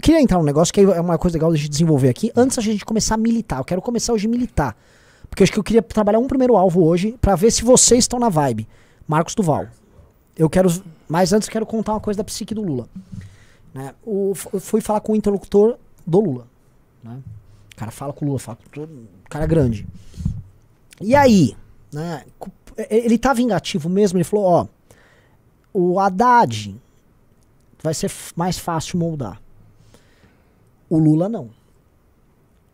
queria entrar num negócio que é uma coisa legal de gente desenvolver aqui. Antes a gente começar a militar, eu quero começar hoje a militar. Porque eu acho que eu queria trabalhar um primeiro alvo hoje para ver se vocês estão na vibe. Marcos Duval. Eu quero. Mas antes quero contar uma coisa da psique do Lula. Né? O, eu fui falar com o interlocutor do Lula. Né? O cara fala com o Lula, fala com o cara grande. E aí, né? Ele tá vingativo mesmo, ele falou, ó, o Haddad vai ser mais fácil moldar. O Lula não.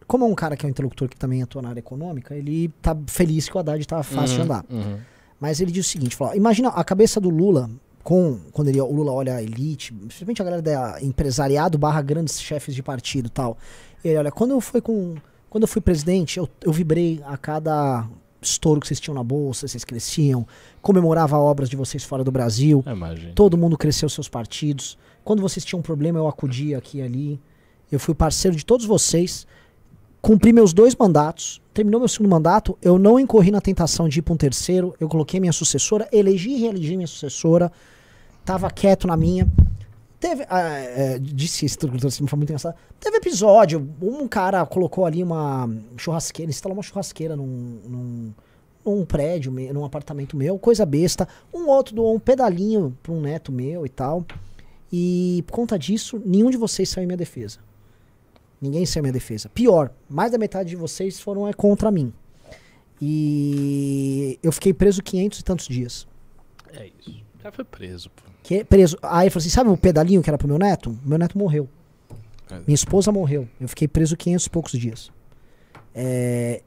Como é um cara que é um interlocutor que também atua na área econômica, ele tá feliz que o Haddad tá fácil uhum, de andar. Uhum. Mas ele diz o seguinte: fala, imagina a cabeça do Lula, com quando ele, o Lula olha a elite, principalmente a galera da empresariado barra grandes chefes de partido tal. ele olha, quando eu fui com. Quando eu fui presidente, eu, eu vibrei a cada estouro que vocês tinham na bolsa, vocês cresciam, comemorava obras de vocês fora do Brasil. Imagina. Todo mundo cresceu seus partidos. Quando vocês tinham um problema, eu acudia aqui e ali. Eu fui parceiro de todos vocês, cumpri meus dois mandatos. Terminou meu segundo mandato, eu não incorri na tentação de ir para um terceiro. Eu coloquei minha sucessora, elegi e reelegi minha sucessora. Tava quieto na minha. Teve. É, é, disse isso, foi muito engraçado. Teve episódio, um cara colocou ali uma churrasqueira, instalou uma churrasqueira num, num um prédio, num apartamento meu, coisa besta. Um outro doou um pedalinho para um neto meu e tal. E por conta disso, nenhum de vocês saiu em minha defesa. Ninguém saiu minha defesa. Pior, mais da metade de vocês foram é, contra mim. E eu fiquei preso 500 e tantos dias. É isso. Já foi preso, pô. Que, preso. Aí eu falei assim, sabe o pedalinho que era pro meu neto? Meu neto morreu. É. Minha esposa morreu. Eu fiquei preso 500 e poucos dias. É...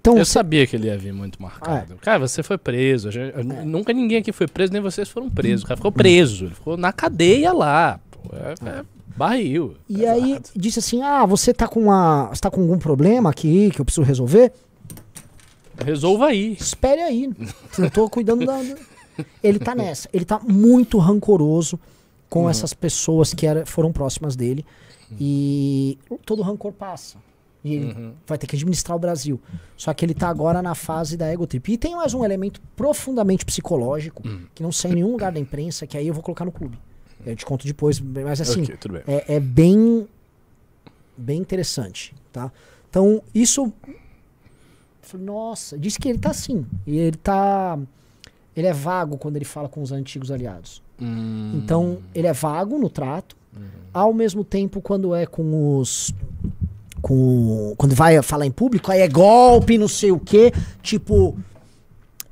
Então, eu você... sabia que ele ia vir muito marcado. Ah, é. Cara, você foi preso. Gente... É. Nunca ninguém aqui foi preso, nem vocês foram presos. O cara ficou preso. Ele ficou na cadeia lá. Pô. É, é, é. Barril. E pesado. aí disse assim: Ah, você tá com uma. Você tá com algum problema aqui que eu preciso resolver? Resolva aí. Espere aí. Eu tô cuidando da. Ele tá nessa. Ele tá muito rancoroso com uhum. essas pessoas que era, foram próximas dele. Uhum. E todo rancor passa. E ele uhum. vai ter que administrar o Brasil. Só que ele tá agora na fase da egotrip. E tem mais um elemento profundamente psicológico, hum. que não sai em nenhum lugar da imprensa, que aí eu vou colocar no clube. Eu te conto depois, mas assim, okay, bem. É, é, bem bem interessante, tá? Então, isso nossa, diz que ele tá assim, e ele tá ele é vago quando ele fala com os antigos aliados. Hum. Então, ele é vago no trato, uhum. ao mesmo tempo quando é com os com quando vai falar em público, aí é golpe, não sei o quê, tipo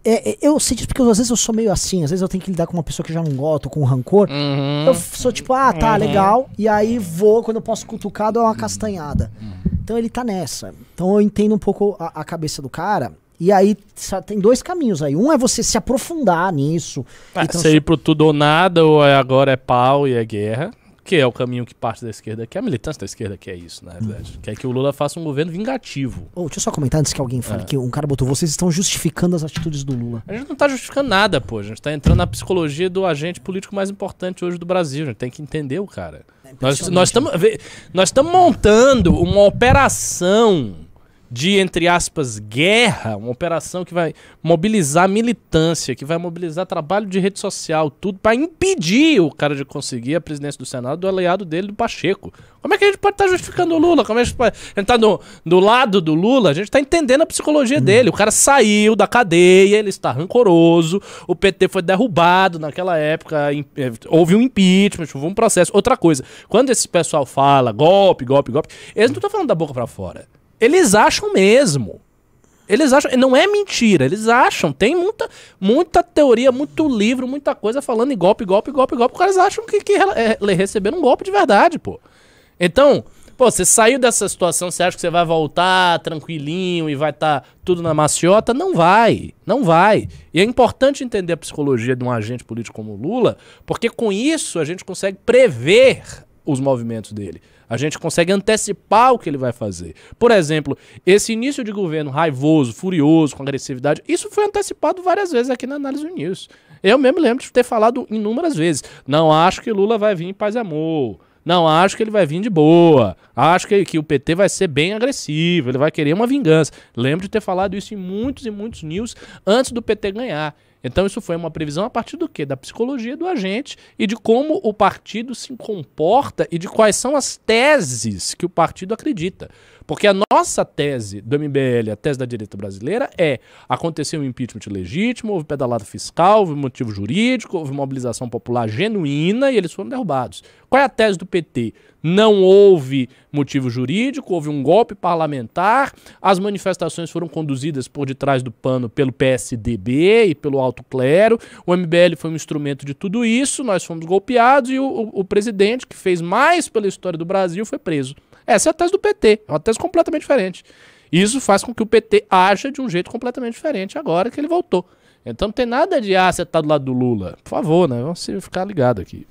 é, é, eu sei disso porque às vezes eu sou meio assim, às vezes eu tenho que lidar com uma pessoa que já não gosta, com rancor. Uhum. Eu sou tipo, ah, tá, uhum. legal. E aí vou, quando eu posso cutucar, dou uma castanhada. Uhum. Então ele tá nessa. Então eu entendo um pouco a, a cabeça do cara. E aí tem dois caminhos aí. Um é você se aprofundar nisso. Ah, então é, então, você ir pro tudo ou nada, ou é agora é pau e é guerra que é o caminho que parte da esquerda, que é a militância da esquerda que é isso, na verdade? Hum. Que é que o Lula faça um governo vingativo. Oh, deixa eu só comentar antes que alguém fale é. que um cara botou, vocês estão justificando as atitudes do Lula. A gente não está justificando nada, pô. A gente está entrando na psicologia do agente político mais importante hoje do Brasil. A gente tem que entender o cara. É nós estamos nós estamos montando uma operação de, entre aspas, guerra, uma operação que vai mobilizar militância, que vai mobilizar trabalho de rede social, tudo, para impedir o cara de conseguir a presidência do Senado do aliado dele, do Pacheco. Como é que a gente pode estar tá justificando o Lula? Como é que a gente, pode... estar tá do, lado do Lula, a gente está entendendo a psicologia hum. dele. O cara saiu da cadeia, ele está rancoroso, o PT foi derrubado naquela época, em, eh, houve um impeachment, houve um processo. Outra coisa, quando esse pessoal fala golpe, golpe, golpe, eles não estão falando da boca para fora. Eles acham mesmo. Eles acham, não é mentira, eles acham. Tem muita, muita teoria, muito livro, muita coisa falando em golpe, golpe, golpe, golpe. porque eles acham que, que é, receberam um golpe de verdade, pô. Então, pô, você saiu dessa situação, você acha que você vai voltar tranquilinho e vai estar tá tudo na maciota? Não vai, não vai. E é importante entender a psicologia de um agente político como Lula, porque com isso a gente consegue prever os movimentos dele. A gente consegue antecipar o que ele vai fazer. Por exemplo, esse início de governo raivoso, furioso, com agressividade, isso foi antecipado várias vezes aqui na Análise News. Eu mesmo lembro de ter falado inúmeras vezes. Não acho que Lula vai vir em paz e amor. Não, acho que ele vai vir de boa. Acho que, que o PT vai ser bem agressivo, ele vai querer uma vingança. Lembro de ter falado isso em muitos e muitos news antes do PT ganhar. Então isso foi uma previsão a partir do quê? Da psicologia do agente e de como o partido se comporta e de quais são as teses que o partido acredita. Porque a nossa tese do MBL, a tese da direita brasileira, é aconteceu um impeachment legítimo, houve pedalada fiscal, houve motivo jurídico, houve mobilização popular genuína e eles foram derrubados. Qual é a tese do PT? Não houve motivo jurídico, houve um golpe parlamentar, as manifestações foram conduzidas por detrás do pano pelo PSDB e pelo Alto alto clero. O MBL foi um instrumento de tudo isso, nós fomos golpeados e o, o, o presidente, que fez mais pela história do Brasil, foi preso. Essa é a tese do PT, é uma tese completamente diferente. Isso faz com que o PT aja de um jeito completamente diferente agora que ele voltou. Então não tem nada de, ah, você tá do lado do Lula. Por favor, né? Vamos ficar ligado aqui.